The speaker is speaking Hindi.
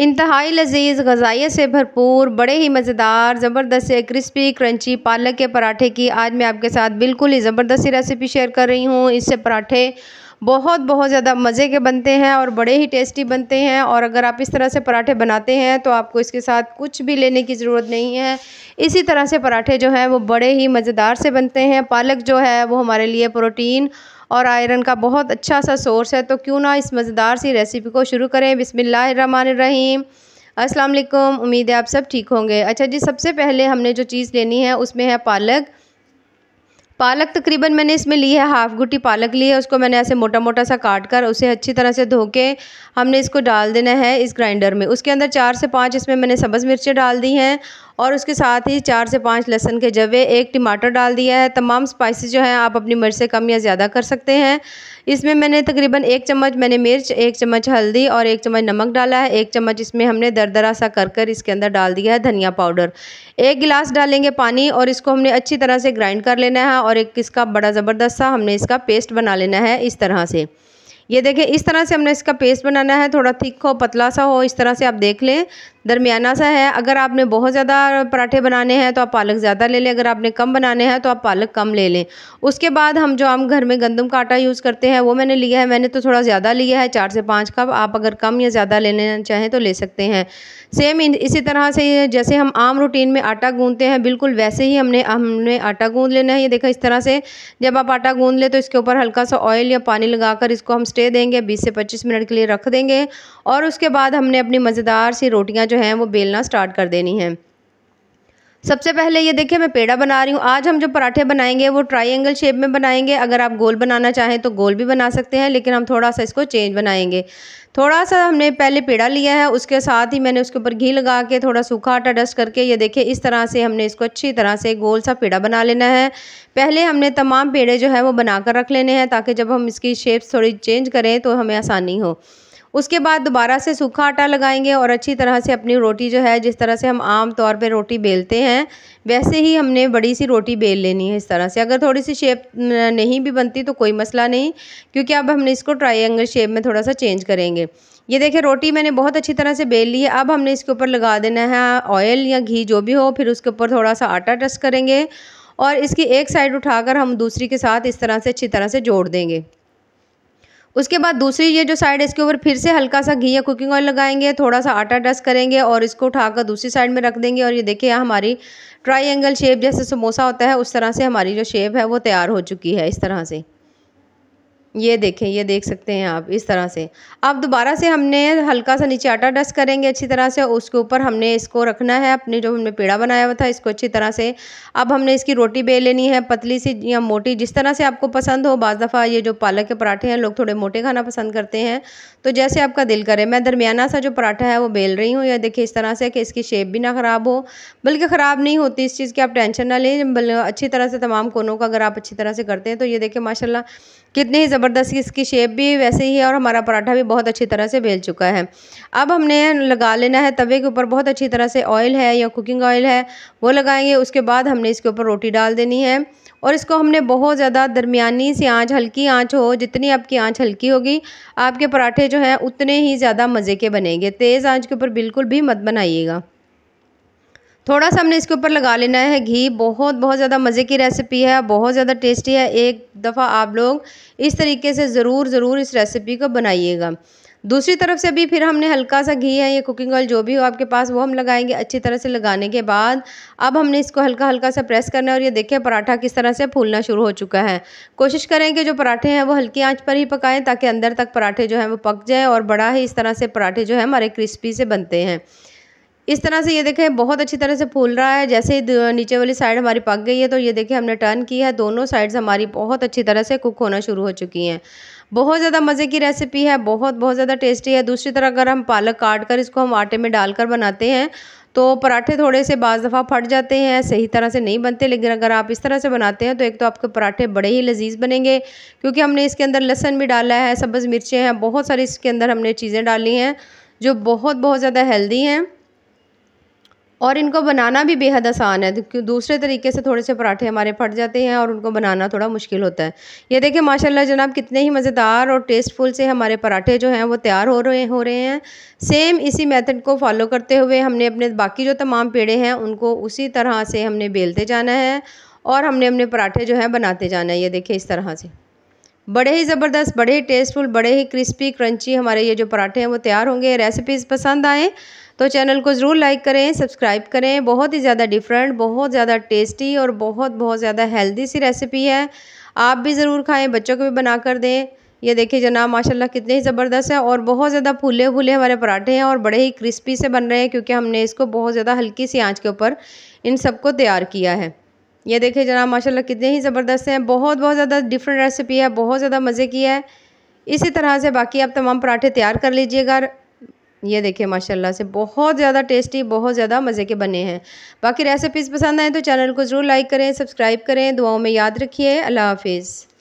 इंतहाई लजीज गजाइय से भरपूर बड़े ही मज़ेदार ज़बरदस्त क्रिस्पी क्रंची पालक के पराठे की आज मैं आपके साथ बिल्कुल ही ज़बरदस्ती रेसिपी शेयर कर रही हूँ इससे पराठे बहुत बहुत ज़्यादा मज़े के बनते हैं और बड़े ही टेस्टी बनते हैं और अगर आप इस तरह से पराठे बनाते हैं तो आपको इसके साथ कुछ भी लेने की ज़रूरत नहीं है इसी तरह से पराठे जो हैं वो बड़े ही मज़ेदार से बनते हैं पालक जो है वो हमारे लिए प्रोटीन और आयरन का बहुत अच्छा सा सोर्स है तो क्यों ना इस मज़ेदार सी रेसिपी को शुरू करें बिसमीम असलम उम्मीद है आप सब ठीक होंगे अच्छा जी सबसे पहले हमने जो चीज़ लेनी है उसमें है पालक पालक तकरीबन मैंने इसमें ली है हाफ़ गुटी पालक ली है उसको मैंने ऐसे मोटा मोटा सा काट कर उसे अच्छी तरह से धो के हमने इसको डाल देना है इस ग्राइंडर में उसके अंदर चार से पाँच इसमें मैंने सब्ज़ मिर्चें डाल दी हैं और उसके साथ ही चार से पाँच लहसन के जवे एक टमाटर डाल दिया है तमाम स्पाइसी जो हैं आप अपनी मर्ज़ी से कम या ज़्यादा कर सकते हैं इसमें मैंने तकरीबन एक चम्मच मैंने मिर्च एक चम्मच हल्दी और एक चम्मच नमक डाला है एक चम्मच इसमें हमने दरदरा सा कर कर इसके अंदर डाल दिया है धनिया पाउडर एक गिलास डालेंगे पानी और इसको हमने अच्छी तरह से ग्राइंड कर लेना है और एक इसका बड़ा ज़बरदस्त सा हमने इसका पेस्ट बना लेना है इस तरह से ये देखें इस तरह से हमने इसका पेस्ट बनाना है थोड़ा थिक हो पतला सा हो इस तरह से आप देख लें दरमियाना सा है अगर आपने बहुत ज़्यादा पराठे बनाने हैं तो आप पालक ज़्यादा ले लें अगर आपने कम बनाने हैं तो आप पालक कम ले लें उसके बाद हम जो हम घर में गंदम का आटा यूज़ करते हैं वो मैंने लिया है मैंने तो थोड़ा ज़्यादा लिया है चार से पाँच कप आप अगर कम या ज़्यादा लेना चाहें तो ले सकते हैं सेम इसी तरह से जैसे हम आम रूटीन में आटा गूँधते हैं बिल्कुल वैसे ही हमने हमने आटा गूँध लेना है ये देखा इस तरह से जब आप आटा गूँध लें तो इसके ऊपर हल्का सा ऑयल या पानी लगा इसको हम स्टे देंगे बीस से पच्चीस मिनट के लिए रख देंगे और उसके बाद हमने अपनी मज़ेदार सी रोटियाँ जो है वो बेलना स्टार्ट कर देनी है सबसे पहले ये देखिए मैं पेड़ा बना रही हूँ आज हम जो पराठे बनाएंगे वो ट्राइंगल शेप में बनाएंगे अगर आप गोल बनाना चाहें तो गोल भी बना सकते हैं लेकिन हम थोड़ा सा इसको चेंज बनाएंगे थोड़ा सा हमने पहले पेड़ा लिया है उसके साथ ही मैंने उसके ऊपर घी लगा के थोड़ा सूखा आटा डस्ट करके ये देखिए इस तरह से हमने इसको अच्छी तरह से गोल सा पेड़ा बना लेना है पहले हमने तमाम पेड़े जो है वो बना कर रख लेने हैं ताकि जब हम इसकी शेप्स थोड़ी चेंज करें तो हमें आसानी हो उसके बाद दोबारा से सूखा आटा लगाएंगे और अच्छी तरह से अपनी रोटी जो है जिस तरह से हम आम तौर पे रोटी बेलते हैं वैसे ही हमने बड़ी सी रोटी बेल लेनी है इस तरह से अगर थोड़ी सी शेप नहीं भी बनती तो कोई मसला नहीं क्योंकि अब हमने इसको ट्राइंगल शेप में थोड़ा सा चेंज करेंगे ये देखिए रोटी मैंने बहुत अच्छी तरह से बेल ली है अब हमने इसके ऊपर लगा देना है ऑयल या घी जो भी हो फिर उसके ऊपर थोड़ा सा आटा टस्ट करेंगे और इसकी एक साइड उठाकर हम दूसरी के साथ इस तरह से अच्छी तरह से जोड़ देंगे उसके बाद दूसरी ये जो साइड है इसके ऊपर फिर से हल्का सा घी या कुकिंग ऑयल लगाएंगे थोड़ा सा आटा डस्ट करेंगे और इसको उठाकर दूसरी साइड में रख देंगे और ये देखिए हमारी ट्राई शेप जैसे समोसा होता है उस तरह से हमारी जो शेप है वो तैयार हो चुकी है इस तरह से ये देखें ये देख सकते हैं आप इस तरह से अब दोबारा से हमने हल्का सा नीचे आटा डस्ट करेंगे अच्छी तरह से उसके ऊपर हमने इसको रखना है अपने जो हमने पेड़ा बनाया हुआ था इसको अच्छी तरह से अब हमने इसकी रोटी बेल लेनी है पतली सी या मोटी जिस तरह से आपको पसंद हो बज़ दफ़ा ये जो पालक के पराठे हैं लोग थोड़े मोटे खाना पसंद करते हैं तो जैसे आपका दिल करे मैं दरमियाना सा जो पराठा है वो बेल रही हूँ या देखिए इस तरह से कि इसकी शेप भी ना ख़राब हो बल्कि ख़राब नहीं होती इस चीज़ की आप टेंशन ना लें अच्छी तरह से तमाम कोनों का अगर आप अच्छी तरह से करते हैं तो ये देखें माशाला कितने ही ज़बरदस्त इसकी शेप भी वैसे ही है और हमारा पराठा भी बहुत अच्छी तरह से बेल चुका है अब हमने लगा लेना है तवे के ऊपर बहुत अच्छी तरह से ऑयल है या कुकिंग ऑयल है वो लगाएंगे उसके बाद हमने इसके ऊपर रोटी डाल देनी है और इसको हमने बहुत ज़्यादा दरमियानी सी आँच हल्की आँच हो जितनी आपकी आँच हल्की होगी आपके पराठे जो हैं उतने ही ज़्यादा मज़े के बनेंगे तेज़ आँच के ऊपर बिल्कुल भी मत बनाइएगा थोड़ा सा हमने इसके ऊपर लगा लेना है घी बहुत बहुत ज़्यादा मज़े की रेसिपी है बहुत ज़्यादा टेस्टी है एक दफ़ा आप लोग इस तरीके से ज़रूर ज़रूर इस रेसिपी को बनाइएगा दूसरी तरफ से भी फिर हमने हल्का सा घी है या कुकिंग ऑयल जो भी हो आपके पास वो हम लगाएंगे अच्छी तरह से लगाने के बाद अब हमने इसको हल्का हल्का सा प्रेस करना है और ये देखिए पराठा किस तरह से फूलना शुरू हो चुका है कोशिश करें कि जो पराठे हैं वो हल्की आंच पर ही पकाएं ताकि अंदर तक पराठे जो हैं वो पक जाएँ और बड़ा ही इस तरह से पराठे जो है हमारे क्रिस्पी से बनते हैं इस तरह से ये देखें बहुत अच्छी तरह से फूल रहा है जैसे ही नीचे वाली साइड हमारी पक गई है तो ये देखें हमने टर्न की है दोनों साइड्स हमारी बहुत अच्छी तरह से कुक होना शुरू हो चुकी हैं बहुत ज़्यादा मज़े की रेसिपी है बहुत बहुत ज़्यादा टेस्टी है दूसरी तरह अगर हम पालक काट कर इसको हम आटे में डालकर बनाते हैं तो पराठे थोड़े से बाज़ दफ़ा फट जाते हैं सही तरह से नहीं बनते लेकिन अगर आप इस तरह से बनाते हैं तो एक तो आपके पराठे बड़े ही लजीज बनेंगे क्योंकि हमने इसके अंदर लहसन भी डाला है सब्ज़ मिर्चें हैं बहुत सारी इसके अंदर हमने चीज़ें डाली हैं जो बहुत बहुत ज़्यादा हेल्दी हैं और इनको बनाना भी बेहद आसान है क्यों दूसरे तरीके से थोड़े से पराठे हमारे फट जाते हैं और उनको बनाना थोड़ा मुश्किल होता है ये देखें माशाल्लाह जनाब कितने ही मज़ेदार और टेस्टफुल से हमारे पराठे जो हैं वो तैयार हो रहे हो रहे हैं सेम इसी मेथड को फॉलो करते हुए हमने अपने बाकी जो तमाम पेड़े हैं उनको उसी तरह से हमने बेलते जाना है और हमने अपने पराठे जो हैं बनाते जाना है ये देखें इस तरह से बड़े ही ज़बरदस्त बड़े ही टेस्टफुल बड़े ही क्रिस्पी क्रंची हमारे ये जो पराठे हैं वो तैयार होंगे रेसिपीज़ पसंद आएँ तो चैनल को ज़रूर लाइक करें सब्सक्राइब करें बहुत ही ज़्यादा डिफरेंट बहुत ज़्यादा टेस्टी और बहुत बहुत ज़्यादा हेल्दी सी रेसिपी है आप भी ज़रूर खाएँ बच्चों को भी बना कर दें ये देखिए जनाब माशाल्लाह कितने ही ज़बरदस्त है और बहुत ज़्यादा फूले फूले हमारे पराठे हैं और बड़े ही क्रिस्पी से बन रहे हैं क्योंकि हमने इसको बहुत ज़्यादा हल्की सी आंच के ऊपर इन सबको तैयार किया है ये देखिए जनाब माशाल्लाह कितने ही ज़बरदस्त हैं बहुत बहुत ज़्यादा डिफरेंट रेसिपी है बहुत ज़्यादा मज़े की है इसी तरह से बाकी आप तमाम पराठे तैयार कर लीजिएगा ये देखिए माशाल्लाह से बहुत ज़्यादा टेस्टी बहुत ज़्यादा मज़े के बने हैं बाकी रेसिपीज़ पसंद आएँ तो चैनल को ज़रूर लाइक करें सब्सक्राइब करें दुआओं में याद रखिए अल्लाह हाफिज़